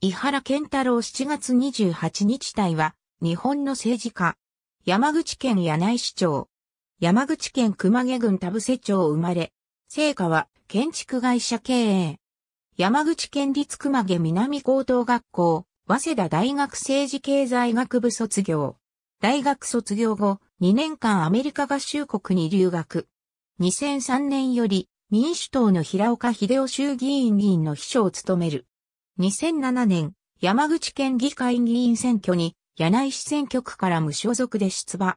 伊原健太郎7月28日隊は、日本の政治家。山口県柳井市長。山口県熊毛郡田伏町生まれ。成果は、建築会社経営。山口県立熊毛南高等学校、早稲田大学政治経済学部卒業。大学卒業後、2年間アメリカ合衆国に留学。2003年より、民主党の平岡秀夫衆議院議員の秘書を務める。2007年、山口県議会議員選挙に、柳井市選挙区から無所属で出馬。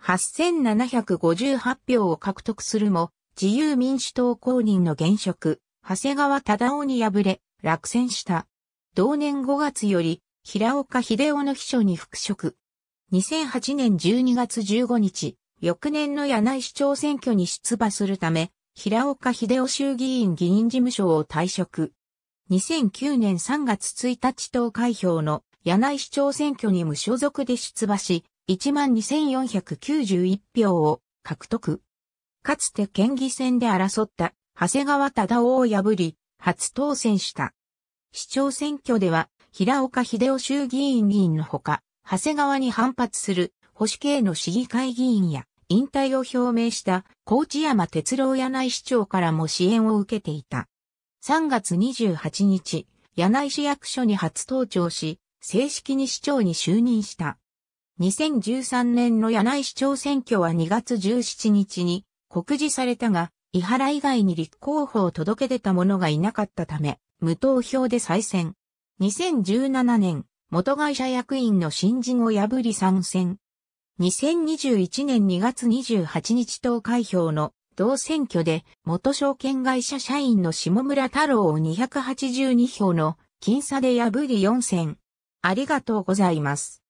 8758票を獲得するも、自由民主党公認の現職、長谷川忠夫に敗れ、落選した。同年5月より、平岡秀夫の秘書に復職。2008年12月15日、翌年の柳井市長選挙に出馬するため、平岡秀夫衆議院議員事務所を退職。2009年3月1日投開票の柳井市長選挙に無所属で出馬し、12,491票を獲得。かつて県議選で争った長谷川忠夫を破り、初当選した。市長選挙では、平岡秀夫衆議院議員のほか、長谷川に反発する保守系の市議会議員や引退を表明した高知山哲郎柳井市長からも支援を受けていた。3月28日、柳井市役所に初登庁し、正式に市長に就任した。2013年の柳井市長選挙は2月17日に告示されたが、井原以外に立候補を届け出た者がいなかったため、無投票で再選。2017年、元会社役員の新人を破り参戦。2021年2月28日投開票の同選挙で元証券会社社員の下村太郎を282票の僅差で破り4選。ありがとうございます。